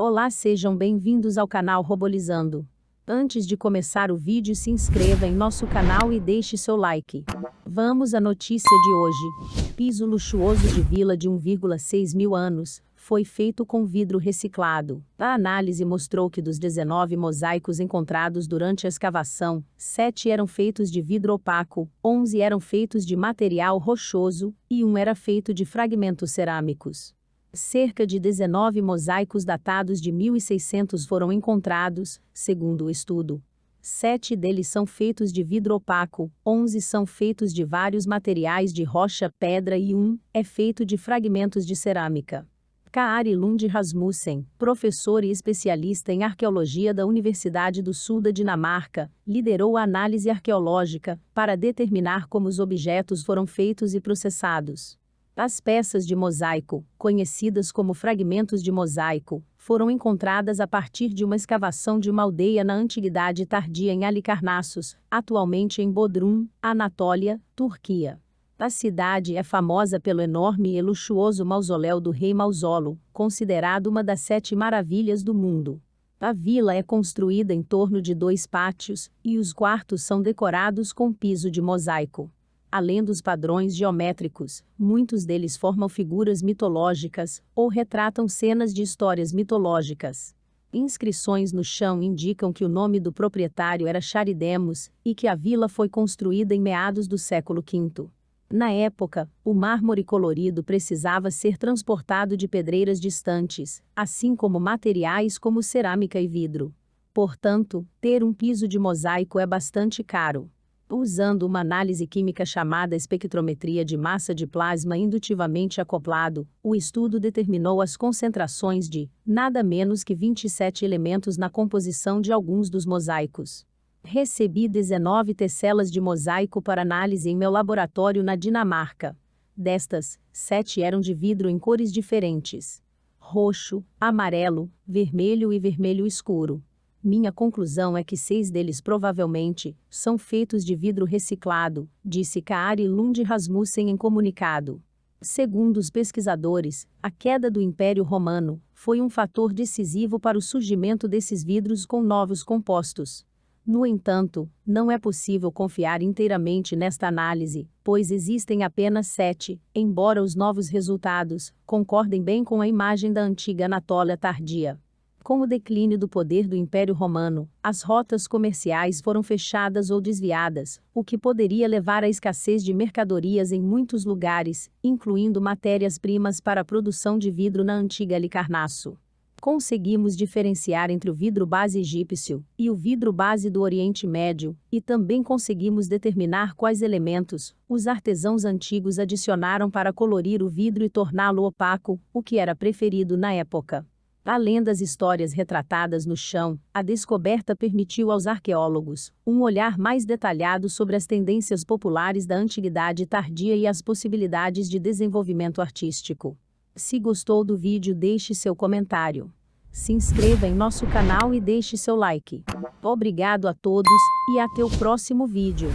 Olá, sejam bem-vindos ao canal Robolizando. Antes de começar o vídeo, se inscreva em nosso canal e deixe seu like. Vamos à notícia de hoje. Piso luxuoso de vila de 1,6 mil anos foi feito com vidro reciclado. A análise mostrou que dos 19 mosaicos encontrados durante a escavação, 7 eram feitos de vidro opaco, 11 eram feitos de material rochoso e um era feito de fragmentos cerâmicos. Cerca de 19 mosaicos datados de 1600 foram encontrados, segundo o estudo. Sete deles são feitos de vidro opaco, 11 são feitos de vários materiais de rocha, pedra e um é feito de fragmentos de cerâmica. Kaari Lund Rasmussen, professor e especialista em arqueologia da Universidade do Sul da Dinamarca, liderou a análise arqueológica para determinar como os objetos foram feitos e processados. As peças de mosaico, conhecidas como fragmentos de mosaico, foram encontradas a partir de uma escavação de uma aldeia na antiguidade tardia em Alicarnassos, atualmente em Bodrum, Anatólia, Turquia. A cidade é famosa pelo enorme e luxuoso mausoléu do rei Mausolo, considerado uma das sete maravilhas do mundo. A vila é construída em torno de dois pátios, e os quartos são decorados com piso de mosaico. Além dos padrões geométricos, muitos deles formam figuras mitológicas ou retratam cenas de histórias mitológicas. Inscrições no chão indicam que o nome do proprietário era Charidemos e que a vila foi construída em meados do século V. Na época, o mármore colorido precisava ser transportado de pedreiras distantes, assim como materiais como cerâmica e vidro. Portanto, ter um piso de mosaico é bastante caro usando uma análise química chamada espectrometria de massa de plasma indutivamente acoplado, o estudo determinou as concentrações de nada menos que 27 elementos na composição de alguns dos mosaicos. Recebi 19 tecelas de mosaico para análise em meu laboratório na Dinamarca. Destas, sete eram de vidro em cores diferentes: roxo, amarelo, vermelho e vermelho escuro. Minha conclusão é que seis deles provavelmente são feitos de vidro reciclado, disse Kaari Lund Rasmussen em comunicado. Segundo os pesquisadores, a queda do Império Romano foi um fator decisivo para o surgimento desses vidros com novos compostos. No entanto, não é possível confiar inteiramente nesta análise, pois existem apenas sete, embora os novos resultados concordem bem com a imagem da antiga Anatólia tardia. Com o declínio do poder do Império Romano, as rotas comerciais foram fechadas ou desviadas, o que poderia levar à escassez de mercadorias em muitos lugares, incluindo matérias-primas para a produção de vidro na antiga Alicarnasso. Conseguimos diferenciar entre o vidro base egípcio e o vidro base do Oriente Médio, e também conseguimos determinar quais elementos os artesãos antigos adicionaram para colorir o vidro e torná-lo opaco, o que era preferido na época. Além das histórias retratadas no chão, a descoberta permitiu aos arqueólogos um olhar mais detalhado sobre as tendências populares da antiguidade tardia e as possibilidades de desenvolvimento artístico. Se gostou do vídeo, deixe seu comentário. Se inscreva em nosso canal e deixe seu like. Obrigado a todos e até o próximo vídeo.